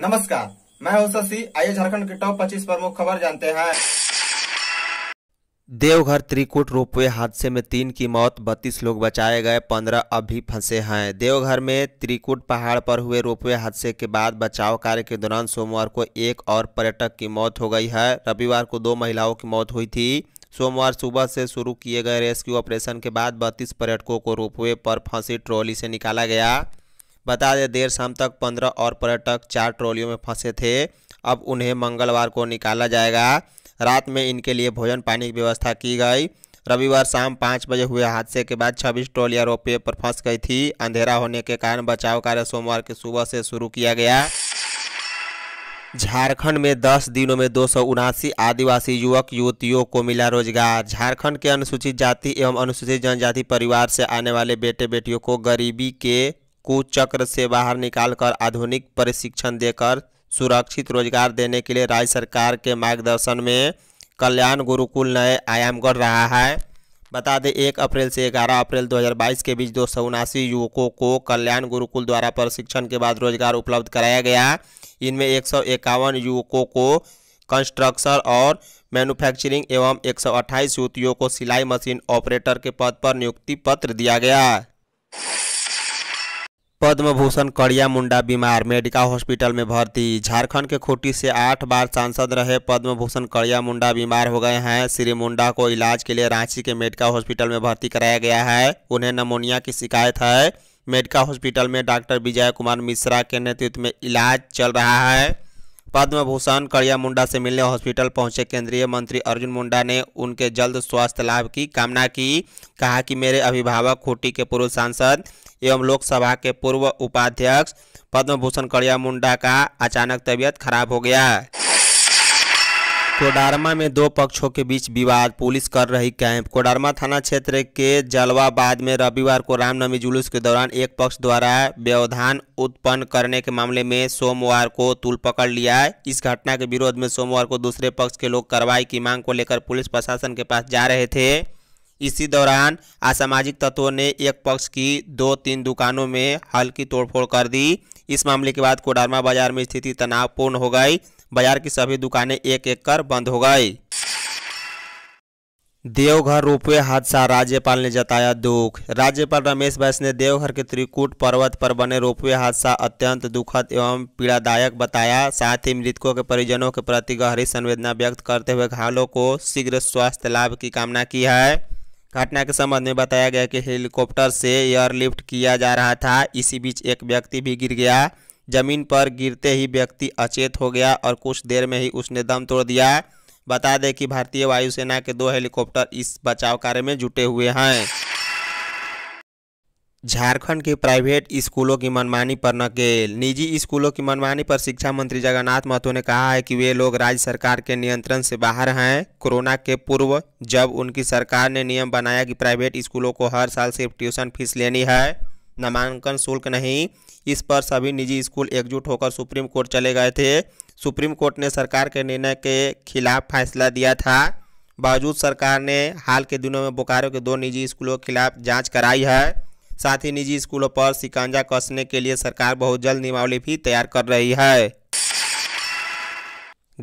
नमस्कार मैं हूं शशि आइए झारखंड के टॉप 25 प्रमुख खबर जानते हैं देवघर त्रिकुट रोपवे हादसे में तीन की मौत बत्तीस लोग बचाए गए पंद्रह अब भी फंसे हैं देवघर में त्रिकुट पहाड़ पर हुए रोपवे हादसे के बाद बचाव कार्य के दौरान सोमवार को एक और पर्यटक की मौत हो गई है रविवार को दो महिलाओं की मौत हुई थी सोमवार सुबह से शुरू किए गए रेस्क्यू ऑपरेशन के बाद बत्तीस पर्यटकों को रोपवे पर फंसी ट्रॉली से निकाला गया बता दें देर शाम तक पंद्रह और पर्यटक चार ट्रॉलियों में फंसे थे अब उन्हें मंगलवार को निकाला जाएगा रात में इनके लिए भोजन पानी की व्यवस्था की गई रविवार शाम पाँच बजे हुए हादसे के बाद छब्बीस ट्रॉलियाँ रोपवे पर फंस गई थी अंधेरा होने के कारण बचाव कार्य सोमवार की सुबह से शुरू किया गया झारखंड में 10 दिनों में दो आदिवासी युवक युवतियों को मिला रोजगार झारखंड के अनुसूचित जाति एवं अनुसूचित जनजाति परिवार से आने वाले बेटे बेटियों को गरीबी के को चक्र से बाहर निकालकर आधुनिक प्रशिक्षण देकर सुरक्षित रोजगार देने के लिए राज्य सरकार के मार्गदर्शन में कल्याण गुरुकुल नए आयाम गढ़ रहा है बता दें एक अप्रैल से ग्यारह अप्रैल 2022 के बीच दो सौ उनासी युवकों को कल्याण गुरुकुल द्वारा प्रशिक्षण के बाद रोजगार उपलब्ध कराया गया इनमें एक सौ इक्यावन युवकों को कंस्ट्रक्शन और मैन्युफैक्चरिंग एवं अट्ठाईस युवतियों को सिलाई मशीन ऑपरेटर के पद पर नियुक्ति पत्र दिया गया पद्म भूषण कड़िया मुंडा बीमार मेडिका हॉस्पिटल में भर्ती झारखंड के खूटी से आठ बार सांसद रहे पद्म भूषण कड़िया मुंडा बीमार हो गए हैं श्री मुंडा को इलाज के लिए रांची के मेडिका हॉस्पिटल में भर्ती कराया गया है उन्हें नमोनिया की शिकायत है मेडिका हॉस्पिटल में डॉक्टर विजय कुमार मिश्रा के नेतृत्व में इलाज चल रहा है पद्म भूषण कड़िया मुंडा से मिलने हॉस्पिटल पहुंचे केंद्रीय मंत्री अर्जुन मुंडा ने उनके जल्द स्वास्थ्य लाभ की कामना की कहा कि मेरे अभिभावक खूटी के पूर्व सांसद एवं लोकसभा के पूर्व उपाध्यक्ष पद्म भूषण कड़िया मुंडा का अचानक तबीयत खराब हो गया कोडारमा में दो पक्षों के बीच विवाद पुलिस कर रही कैंप कोडारमा थाना क्षेत्र के जलवाबाद में रविवार को रामनवमी जुलूस के दौरान एक पक्ष द्वारा व्यवधान उत्पन्न करने के मामले में सोमवार को तुल पकड़ लिया इस घटना के विरोध में सोमवार को दूसरे पक्ष के लोग कार्रवाई की मांग को लेकर पुलिस प्रशासन के पास जा रहे थे इसी दौरान असामाजिक तत्वों ने एक पक्ष की दो तीन दुकानों में हल्की तोड़फोड़ कर दी इस मामले के बाद कोडरमा बाजार में स्थिति तनावपूर्ण हो गई बाजार की सभी दुकानें एक एक कर बंद हो गई देवघर रोपवे हादसा राज्यपाल ने जताया दुख राज्यपाल रमेश बैस ने देवघर के त्रिकूट पर्वत पर बने रोपवे हादसा अत्यंत दुखद एवं पीड़ादायक बताया साथ ही मृतकों के परिजनों के प्रति गहरी संवेदना व्यक्त करते हुए घायलों को शीघ्र स्वास्थ्य लाभ की कामना की है घटना के संबंध में बताया गया कि हेलीकॉप्टर से एयरलिफ्ट किया जा रहा था इसी बीच एक व्यक्ति भी गिर गया जमीन पर गिरते ही व्यक्ति अचेत हो गया और कुछ देर में ही उसने दम तोड़ दिया बता दें कि भारतीय वायुसेना के दो हेलीकॉप्टर इस बचाव कार्य में जुटे हुए हैं झारखंड के प्राइवेट स्कूलों की मनमानी पर नकेल निजी स्कूलों की मनमानी पर शिक्षा मंत्री जगन्नाथ महतो ने कहा है कि वे लोग राज्य सरकार के नियंत्रण से बाहर हैं कोरोना के पूर्व जब उनकी सरकार ने नियम बनाया कि प्राइवेट स्कूलों को हर साल सिर्फ ट्यूशन फीस लेनी है नामांकन शुल्क नहीं इस पर सभी निजी स्कूल एकजुट होकर सुप्रीम कोर्ट चले गए थे सुप्रीम कोर्ट ने सरकार के निर्णय के खिलाफ फैसला दिया था बावजूद सरकार ने हाल के दिनों में बोकारो के दो निजी स्कूलों के खिलाफ जाँच कराई है साथ ही निजी स्कूलों पर शिकंजा कसने के लिए सरकार बहुत जल्द नियमावली भी तैयार कर रही है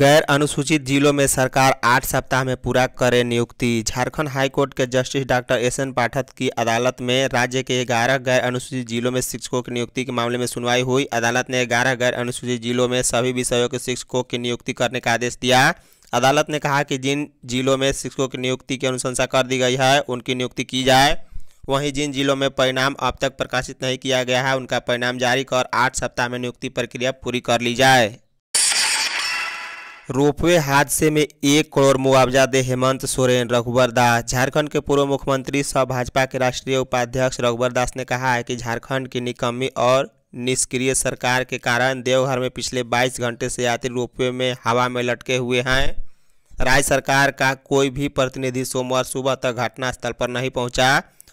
गैर अनुसूचित जिलों में सरकार आठ सप्ताह में पूरा करे नियुक्ति झारखंड हाईकोर्ट के justice doctor S N Pathak की अदालत में राज्य के ग्यारह गैर अनुसूचित जिलों में शिक्षकों की नियुक्ति के मामले में सुनवाई हुई अदालत ने ग्यारह गैर अनुसूचित जिलों में सभी विषयों के शिक्षकों की नियुक्ति करने का आदेश दिया अदालत ने कहा कि जिन जिलों में शिक्षकों की नियुक्ति की अनुशंसा कर दी गई है उनकी नियुक्ति की जाए वहीं जिन जिलों में परिणाम अब तक प्रकाशित नहीं किया गया है उनका परिणाम जारी कर आठ सप्ताह में नियुक्ति प्रक्रिया पूरी कर ली जाए रोपवे हादसे में एक करोड़ मुआवजा दे हेमंत सोरेन रघुवर दास झारखंड के पूर्व मुख्यमंत्री सह भाजपा के राष्ट्रीय उपाध्यक्ष रघुवर दास ने कहा है कि झारखंड की निकम्मी और निष्क्रिय सरकार के कारण देवघर में पिछले 22 घंटे से यात्री रोपवे में हवा में लटके हुए हैं राज्य सरकार का कोई भी प्रतिनिधि सोमवार सुबह तक घटनास्थल पर नहीं पहुँचा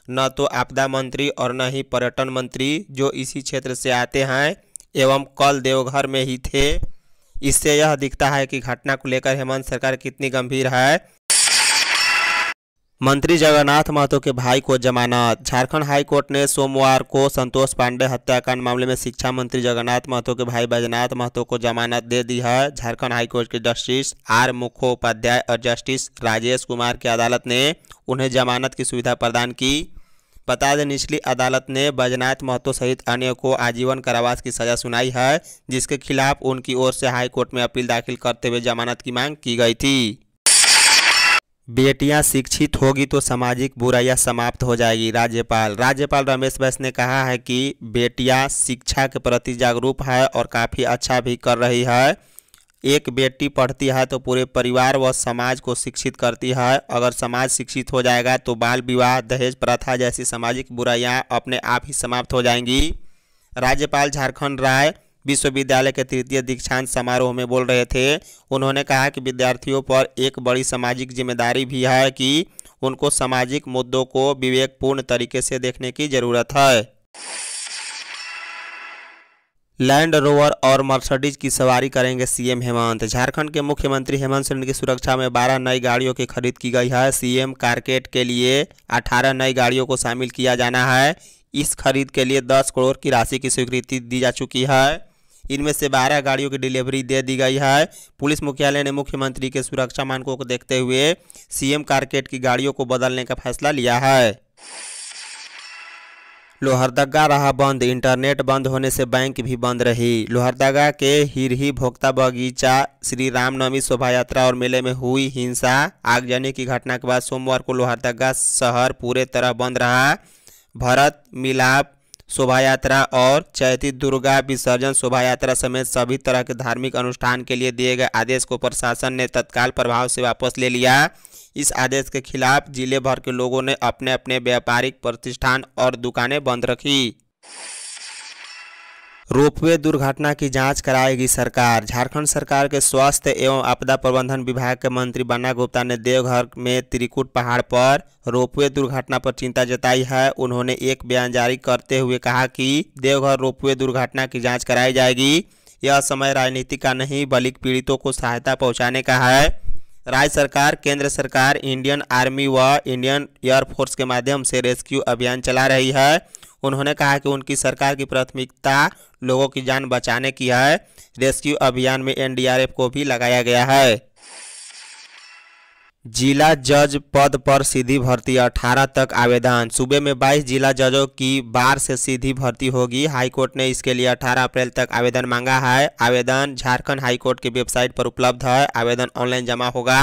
न तो आपदा मंत्री और न ही पर्यटन मंत्री जो इसी क्षेत्र से आते हैं एवं कल देवघर में ही थे इससे यह दिखता है कि घटना को लेकर हेमंत सरकार कितनी गंभीर है मंत्री जगन्नाथ महतो के भाई को जमानत झारखंड हाईकोर्ट ने सोमवार को संतोष पांडे हत्याकांड मामले में शिक्षा मंत्री जगन्नाथ महतो के भाई बैजनाथ महतो को जमानत दे दी है झारखंड हाईकोर्ट के जस्टिस आर मुखोपाध्याय और जस्टिस राजेश कुमार की अदालत ने उन्हें जमानत की सुविधा प्रदान की बता दें निचली अदालत ने बैजनाथ महतो सहित अन्य को आजीवन कारावास की सजा सुनाई है जिसके खिलाफ उनकी ओर से हाईकोर्ट में अपील दाखिल करते हुए जमानत की मांग की गई थी बेटियां शिक्षित होगी तो सामाजिक बुराइयां समाप्त हो जाएगी राज्यपाल राज्यपाल रमेश बैस ने कहा है कि बेटियां शिक्षा के प्रति जागरूक है और काफ़ी अच्छा भी कर रही है एक बेटी पढ़ती है तो पूरे परिवार व समाज को शिक्षित करती है अगर समाज शिक्षित हो जाएगा तो बाल विवाह दहेज प्रथा जैसी सामाजिक बुराइयाँ अपने आप ही समाप्त हो जाएंगी राज्यपाल झारखंड राय विश्वविद्यालय के तृतीय दीक्षांत समारोह में बोल रहे थे उन्होंने कहा कि विद्यार्थियों पर एक बड़ी सामाजिक जिम्मेदारी भी है कि उनको सामाजिक मुद्दों को विवेकपूर्ण तरीके से देखने की ज़रूरत है लैंड रोवर और मर्सिडीज की सवारी करेंगे सीएम हेमंत झारखंड के मुख्यमंत्री हेमंत सोरेन की सुरक्षा में 12 नई गाड़ियों की खरीद की गई है सीएम कारकेट के लिए 18 नई गाड़ियों को शामिल किया जाना है इस खरीद के लिए 10 करोड़ की राशि की स्वीकृति दी जा चुकी है इनमें से बारह गाड़ियों की डिलीवरी दे दी गई है पुलिस मुख्यालय ने मुख्यमंत्री के सुरक्षा मानकों को देखते हुए सीएम कारकेट की गाड़ियों को बदलने का फैसला लिया है लोहरदगा रहा बंद इंटरनेट बंद होने से बैंक भी बंद रही लोहरदगा के हिरही भोक्ता बगीचा श्री रामनवमी शोभा यात्रा और मेले में हुई हिंसा आगजनी की घटना के बाद सोमवार को लोहरदगा शहर पूरे तरह बंद रहा भरत मिलाप शोभा यात्रा और चैती दुर्गा विसर्जन शोभा यात्रा समेत सभी तरह के धार्मिक अनुष्ठान के लिए दिए गए आदेश को प्रशासन ने तत्काल प्रभाव से वापस ले लिया इस आदेश के खिलाफ जिले भर के लोगों ने अपने अपने व्यापारिक प्रतिष्ठान और दुकानें बंद रखी रोपवे दुर्घटना की जांच कराएगी सरकार झारखंड सरकार के स्वास्थ्य एवं आपदा प्रबंधन विभाग के मंत्री बन्ना गुप्ता ने देवघर में त्रिकुट पहाड़ पर रोपवे दुर्घटना पर चिंता जताई है उन्होंने एक बयान जारी करते हुए कहा कि देवघर रोपवे दुर्घटना की जांच कराई जाएगी यह समय राजनीति का नहीं बल्कि पीड़ितों को सहायता पहुँचाने का है राज्य सरकार केंद्र सरकार इंडियन आर्मी व इंडियन एयरफोर्स के माध्यम से रेस्क्यू अभियान चला रही है उन्होंने कहा कि उनकी सरकार की प्राथमिकता लोगों की जान बचाने की है रेस्क्यू अभियान में एनडीआरएफ को भी लगाया गया है जिला जज पद पर सीधी भर्ती 18 तक आवेदन सूबे में 22 जिला जजों की बार से सीधी भर्ती होगी हाईकोर्ट ने इसके लिए 18 अप्रैल तक आवेदन मांगा है आवेदन झारखंड हाईकोर्ट की वेबसाइट पर उपलब्ध है आवेदन ऑनलाइन जमा होगा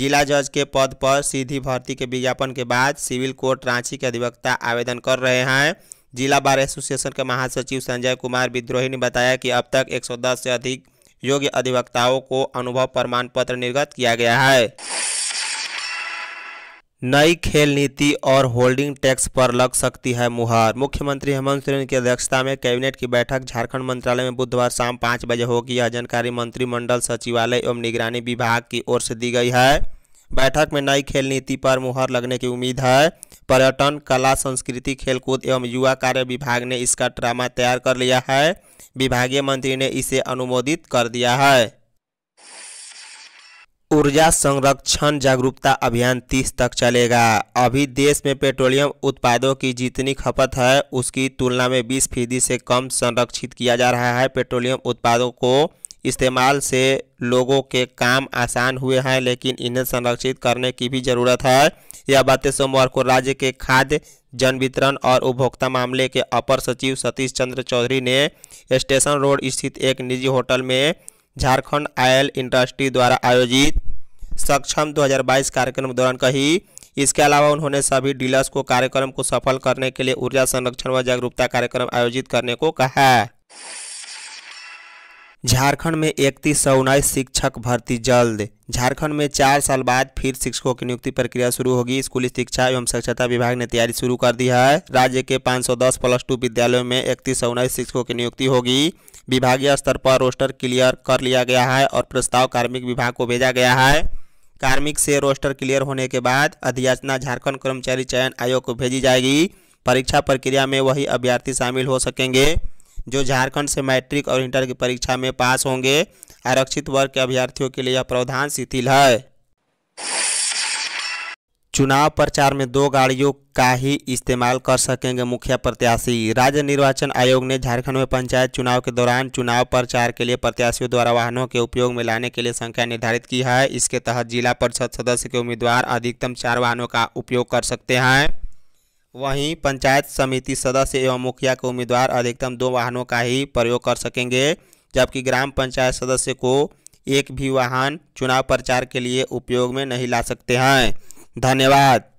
जिला जज के पद पर सीधी भर्ती के विज्ञापन के बाद सिविल कोर्ट रांची के अधिवक्ता आवेदन कर रहे हैं जिला बार एसोसिएशन के महासचिव संजय कुमार विद्रोही ने बताया कि अब तक 110 से अधिक योग्य अधिवक्ताओं को अनुभव प्रमाण पत्र निर्गत किया गया है नई खेल नीति और होल्डिंग टैक्स पर लग सकती है मुहर मुख्यमंत्री हेमंत सोरेन की अध्यक्षता में कैबिनेट की बैठक झारखंड मंत्रालय में बुधवार शाम पाँच बजे होगी यह जानकारी मंत्रिमंडल सचिवालय एवं निगरानी विभाग की ओर से दी गई है बैठक में नई खेल नीति पर मुहर लगने की उम्मीद है पर्यटन कला संस्कृति खेलकूद एवं युवा कार्य विभाग ने इसका ड्रामा तैयार कर लिया है विभागीय मंत्री ने इसे अनुमोदित कर दिया है ऊर्जा संरक्षण जागरूकता अभियान 30 तक चलेगा अभी देश में पेट्रोलियम उत्पादों की जितनी खपत है उसकी तुलना में 20 फीसदी से कम संरक्षित किया जा रहा है पेट्रोलियम उत्पादों को इस्तेमाल से लोगों के काम आसान हुए हैं लेकिन इन्हें संरक्षित करने की भी ज़रूरत है यह बातें सोमवार को राज्य के खाद्य जन वितरण और उपभोक्ता मामले के अपर सचिव सतीश चंद्र चौधरी ने स्टेशन रोड स्थित एक निजी होटल में झारखंड आयल इंडस्ट्री द्वारा आयोजित सक्षम 2022 कार्यक्रम के दौरान कही इसके अलावा उन्होंने सभी डीलर्स को कार्यक्रम को सफल करने के लिए ऊर्जा संरक्षण व जागरूकता कार्यक्रम आयोजित करने को कहा झारखंड में इकतीस सौ उन्नीस शिक्षक भर्ती जल्द झारखंड में चार साल बाद फिर शिक्षकों की नियुक्ति प्रक्रिया शुरू होगी स्कूली शिक्षा एवं साक्षरता विभाग ने तैयारी शुरू कर दी है राज्य के 510 प्लस टू विद्यालयों में इकतीस सौ उन्नीस शिक्षकों की नियुक्ति होगी विभागीय स्तर पर रोस्टर क्लियर कर लिया गया है और प्रस्ताव कार्मिक विभाग को भेजा गया है कार्मिक से रोस्टर क्लियर होने के बाद अधियाचना झारखंड कर्मचारी चयन आयोग को भेजी जाएगी परीक्षा प्रक्रिया में वही अभ्यर्थी शामिल हो सकेंगे जो झारखंड से मैट्रिक और इंटर की परीक्षा में पास होंगे आरक्षित वर्ग के अभ्यर्थियों के लिए यह प्रावधान शिथिल है चुनाव प्रचार में दो गाड़ियों का ही इस्तेमाल कर सकेंगे मुखिया प्रत्याशी राज्य निर्वाचन आयोग ने झारखंड में पंचायत चुनाव के दौरान चुनाव प्रचार के लिए प्रत्याशियों द्वारा वाहनों के उपयोग में लाने के लिए संख्या निर्धारित की है इसके तहत जिला परिषद सदस्य के उम्मीदवार अधिकतम चार वाहनों का उपयोग कर सकते हैं वहीं पंचायत समिति सदस्य एवं मुखिया के उम्मीदवार अधिकतम दो वाहनों का ही प्रयोग कर सकेंगे जबकि ग्राम पंचायत सदस्य को एक भी वाहन चुनाव प्रचार के लिए उपयोग में नहीं ला सकते हैं धन्यवाद